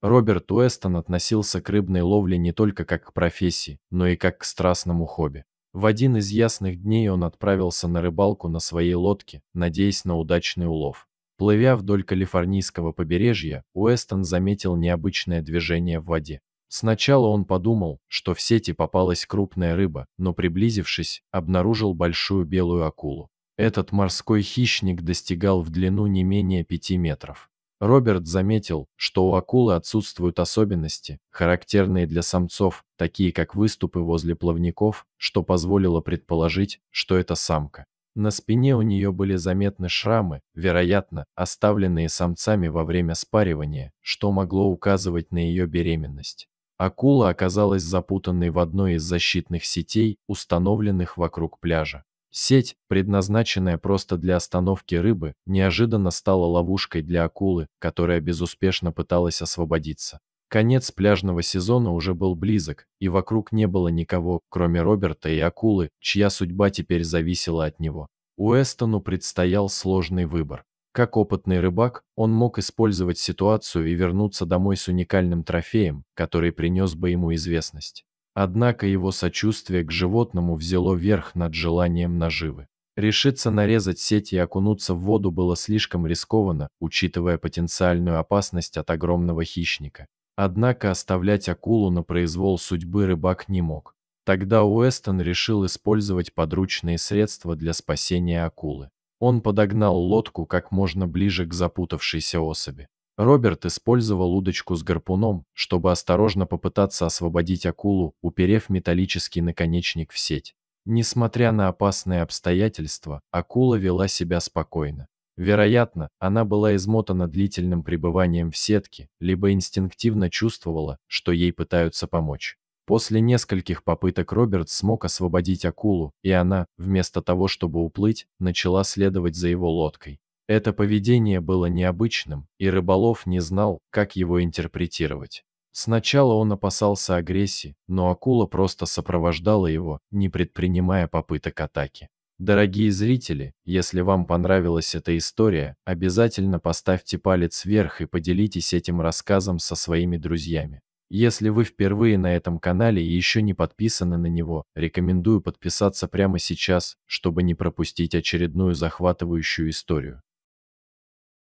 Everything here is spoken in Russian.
Роберт Уэстон относился к рыбной ловле не только как к профессии, но и как к страстному хобби. В один из ясных дней он отправился на рыбалку на своей лодке, надеясь на удачный улов. Плывя вдоль калифорнийского побережья, Уэстон заметил необычное движение в воде. Сначала он подумал, что в сети попалась крупная рыба, но приблизившись, обнаружил большую белую акулу. Этот морской хищник достигал в длину не менее 5 метров. Роберт заметил, что у акулы отсутствуют особенности, характерные для самцов, такие как выступы возле плавников, что позволило предположить, что это самка. На спине у нее были заметны шрамы, вероятно, оставленные самцами во время спаривания, что могло указывать на ее беременность. Акула оказалась запутанной в одной из защитных сетей, установленных вокруг пляжа. Сеть, предназначенная просто для остановки рыбы, неожиданно стала ловушкой для акулы, которая безуспешно пыталась освободиться. Конец пляжного сезона уже был близок, и вокруг не было никого, кроме Роберта и акулы, чья судьба теперь зависела от него. Уэстону предстоял сложный выбор. Как опытный рыбак, он мог использовать ситуацию и вернуться домой с уникальным трофеем, который принес бы ему известность. Однако его сочувствие к животному взяло верх над желанием наживы. Решиться нарезать сеть и окунуться в воду было слишком рискованно, учитывая потенциальную опасность от огромного хищника. Однако оставлять акулу на произвол судьбы рыбак не мог. Тогда Уэстон решил использовать подручные средства для спасения акулы. Он подогнал лодку как можно ближе к запутавшейся особи. Роберт использовал удочку с гарпуном, чтобы осторожно попытаться освободить акулу, уперев металлический наконечник в сеть. Несмотря на опасные обстоятельства, акула вела себя спокойно. Вероятно, она была измотана длительным пребыванием в сетке, либо инстинктивно чувствовала, что ей пытаются помочь. После нескольких попыток Роберт смог освободить акулу, и она, вместо того, чтобы уплыть, начала следовать за его лодкой. Это поведение было необычным, и рыболов не знал, как его интерпретировать. Сначала он опасался агрессии, но акула просто сопровождала его, не предпринимая попыток атаки. Дорогие зрители, если вам понравилась эта история, обязательно поставьте палец вверх и поделитесь этим рассказом со своими друзьями. Если вы впервые на этом канале и еще не подписаны на него, рекомендую подписаться прямо сейчас, чтобы не пропустить очередную захватывающую историю.